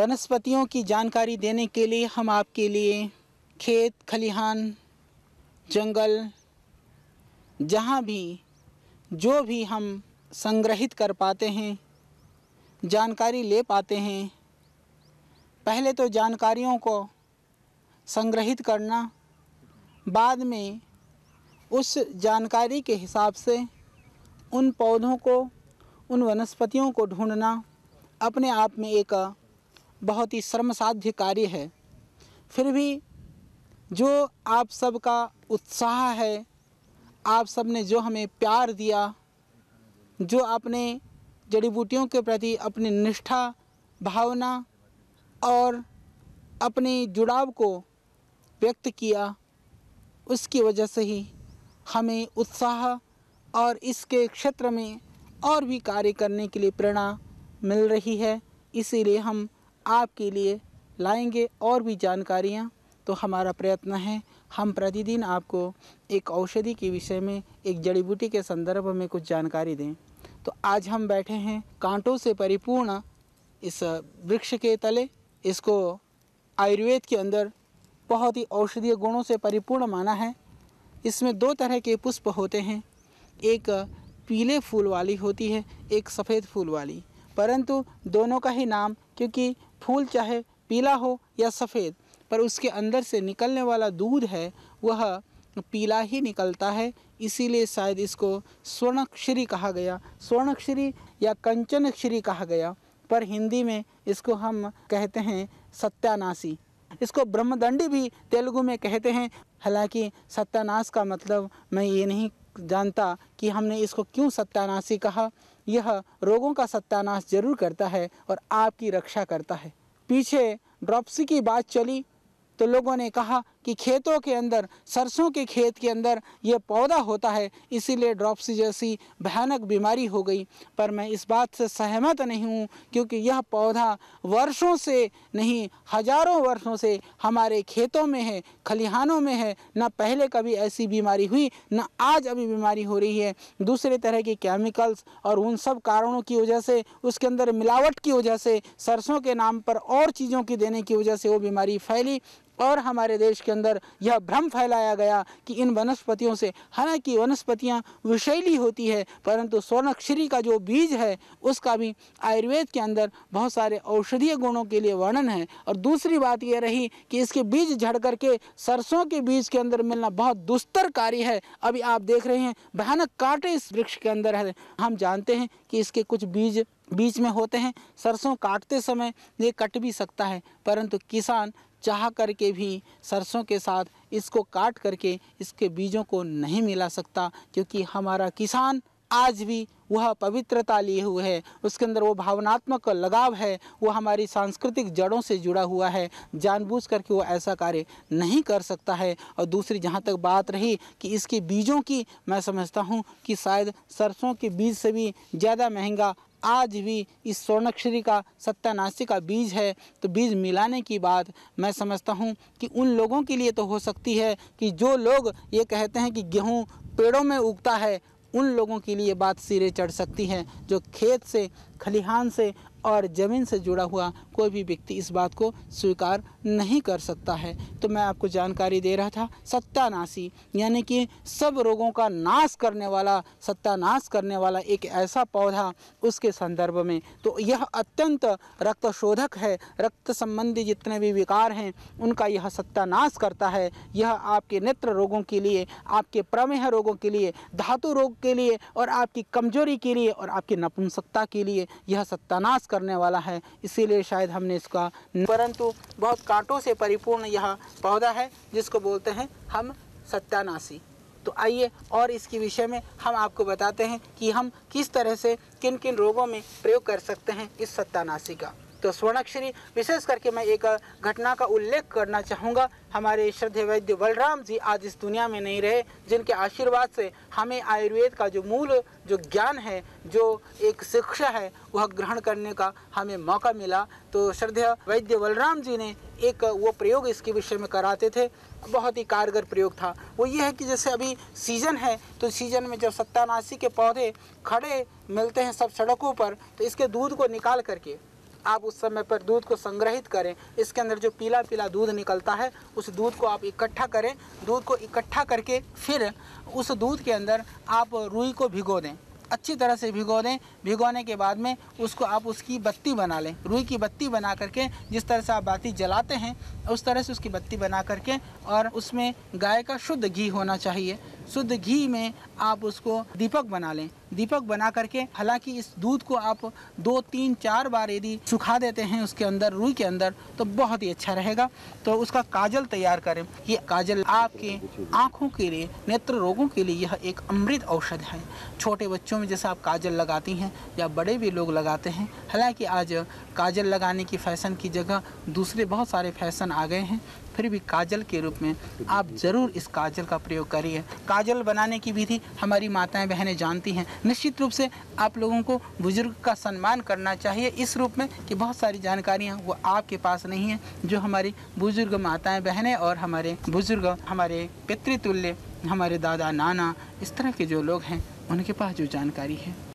वनस्पतियों की जानकारी देने के लिए हम आपके लिए खेत खलिहान जंगल जहाँ भी जो भी हम संग्रहित कर पाते हैं जानकारी ले पाते हैं पहले तो जानकारियों को संग्रहित करना बाद में उस जानकारी के हिसाब से उन पौधों को उन वनस्पतियों को ढूंढना अपने आप में एक बहुत ही श्रमसाध्य कार्य है फिर भी जो आप सबका उत्साह है आप सब ने जो हमें प्यार दिया जो आपने जड़ी बूटियों के प्रति अपनी निष्ठा भावना और अपने जुड़ाव को व्यक्त किया उसकी वजह से ही हमें उत्साह और इसके क्षेत्र में और भी कार्य करने के लिए प्रेरणा मिल रही है इसीलिए हम आपके लिए लाएंगे और भी जानकारियाँ तो हमारा प्रयत्न है हम प्रतिदिन आपको एक औषधि के विषय में एक जड़ी बूटी के संदर्भ में कुछ जानकारी दें तो आज हम बैठे हैं कांटों से परिपूर्ण इस वृक्ष के तले इसको आयुर्वेद के अंदर बहुत ही औषधीय गुणों से परिपूर्ण माना है इसमें दो तरह के पुष्प होते हैं एक पीले फूल वाली होती है एक सफ़ेद फूल वाली परंतु दोनों का ही नाम क्योंकि फूल चाहे पीला हो या सफ़ेद पर उसके अंदर से निकलने वाला दूध है वह पीला ही निकलता है इसीलिए शायद इसको स्वर्णक्षरी कहा गया स्वर्णक्षरी या कंचनक्षरी कहा गया पर हिंदी में इसको हम कहते हैं सत्यानाशी इसको ब्रह्मदंडी भी तेलुगु में कहते हैं हालांकि सत्यानाश का मतलब मैं ये नहीं जानता कि हमने इसको क्यों सत्यानाशी कहा यह रोगों का सत्यानाश जरूर करता है और आपकी रक्षा करता है पीछे ड्रॉप्सी की बात चली तो लोगों ने कहा कि खेतों के अंदर सरसों के खेत के अंदर ये पौधा होता है इसीलिए ड्रॉप्सी जैसी भयानक बीमारी हो गई पर मैं इस बात से सहमत नहीं हूँ क्योंकि यह पौधा वर्षों से नहीं हजारों वर्षों से हमारे खेतों में है खलिहानों में है ना पहले कभी ऐसी बीमारी हुई ना आज अभी बीमारी हो रही है दूसरे तरह के केमिकल्स और उन सब कारणों की वजह से उसके अंदर मिलावट की वजह से सरसों के नाम पर और चीज़ों की देने की वजह से वो बीमारी फैली और हमारे देश के अंदर यह भ्रम फैलाया गया कि इन वनस्पतियों से हालांकि वनस्पतियाँ विषैली होती है परंतु स्वर्णक्षरी का जो बीज है उसका भी आयुर्वेद के अंदर बहुत सारे औषधीय गुणों के लिए वर्णन है और दूसरी बात यह रही कि इसके बीज झड़ करके सरसों के बीज के अंदर मिलना बहुत दुस्तर कार्य है अभी आप देख रहे हैं भयानक कांटे इस वृक्ष के अंदर है हम जानते हैं कि इसके कुछ बीज बीच में होते हैं सरसों काटते समय ये कट भी सकता है परंतु किसान चाह करके भी सरसों के साथ इसको काट करके इसके बीजों को नहीं मिला सकता क्योंकि हमारा किसान आज भी वह पवित्रता लिए हुए है उसके अंदर वो भावनात्मक लगाव है वो हमारी सांस्कृतिक जड़ों से जुड़ा हुआ है जानबूझ करके वो ऐसा कार्य नहीं कर सकता है और दूसरी जहाँ तक बात रही कि इसके बीजों की मैं समझता हूँ कि शायद सरसों के बीज से भी ज़्यादा महंगा आज भी इस स्वर्णक्षरी का सत्यानाशी का बीज है तो बीज मिलाने की बात मैं समझता हूँ कि उन लोगों के लिए तो हो सकती है कि जो लोग ये कहते हैं कि गेहूँ पेड़ों में उगता है उन लोगों के लिए बात सिरे चढ़ सकती है जो खेत से खलिहान से और ज़मीन से जुड़ा हुआ कोई भी व्यक्ति इस बात को स्वीकार नहीं कर सकता है तो मैं आपको जानकारी दे रहा था सत्यानाशी यानी कि सब रोगों का नाश करने वाला सत्यानाश करने वाला एक ऐसा पौधा उसके संदर्भ में तो यह अत्यंत रक्त शोधक है रक्त संबंधी जितने भी विकार हैं उनका यह सत्यानाश करता है यह आपके नेत्र रोगों के लिए आपके प्रमेह रोगों के लिए धातु रोग के लिए और आपकी कमजोरी के लिए और आपकी नपुंसकता के लिए यह सत्यानाश करने वाला है इसीलिए शायद हमने इसका परंतु बहुत कांटों से परिपूर्ण यह पौधा है जिसको बोलते हैं हम सत्यानाशी तो आइए और इसके विषय में हम आपको बताते हैं कि हम किस तरह से किन किन रोगों में प्रयोग कर सकते हैं इस सत्यानाशी का तो स्वर्णाक्षरी विशेष करके मैं एक घटना का उल्लेख करना चाहूँगा हमारे श्रद्धे वैद्य बलराम जी आज इस दुनिया में नहीं रहे जिनके आशीर्वाद से हमें आयुर्वेद का जो मूल जो ज्ञान है जो एक शिक्षा है वह ग्रहण करने का हमें मौका मिला तो श्रद्धे वैद्य बलराम जी ने एक वो प्रयोग इसके विषय में कराते थे बहुत ही कारगर प्रयोग था वो ये है कि जैसे अभी सीज़न है तो सीज़न में जब सत्तानाशी के पौधे खड़े मिलते हैं सब सड़कों पर तो इसके दूध को निकाल करके आप उस समय पर दूध को संग्रहित करें इसके अंदर जो पीला पीला दूध निकलता है उस दूध को आप इकट्ठा करें दूध को इकट्ठा करके फिर उस दूध के अंदर आप रुई को भिगो दें अच्छी तरह से भिगो दें भिगोने के बाद में उसको आप उसकी बत्ती बना लें रुई की बत्ती बना करके जिस तरह से आप बाती जलाते हैं उस तरह से उसकी बत्ती बना करके और उसमें गाय का शुद्ध घी होना चाहिए शुद्ध घी में आप उसको दीपक बना लें दीपक बना करके हालांकि इस दूध को आप दो तीन चार बार यदि सुखा देते हैं उसके अंदर रुई के अंदर तो बहुत ही अच्छा रहेगा तो उसका काजल तैयार करें ये काजल आपके आँखों के लिए नेत्र रोगों के लिए यह एक अमृत औषध है छोटे बच्चों में जैसे आप काजल लगाती हैं या बड़े भी लोग लगाते हैं हालांकि आज काजल लगाने की फ़ैशन की जगह दूसरे बहुत सारे फैशन आ गए हैं फिर भी काजल के रूप में आप ज़रूर इस काजल का प्रयोग करिए काजल बनाने की विधि हमारी माताएं बहनें जानती हैं निश्चित रूप से आप लोगों को बुज़ुर्ग का सम्मान करना चाहिए इस रूप में कि बहुत सारी जानकारियाँ वो आपके पास नहीं हैं जो हमारी बुज़ुर्ग माताएँ बहनें और हमारे बुज़ुर्ग हमारे पितृतुल्य हमारे दादा नाना इस तरह के जो लोग हैं उनके पास जो जानकारी है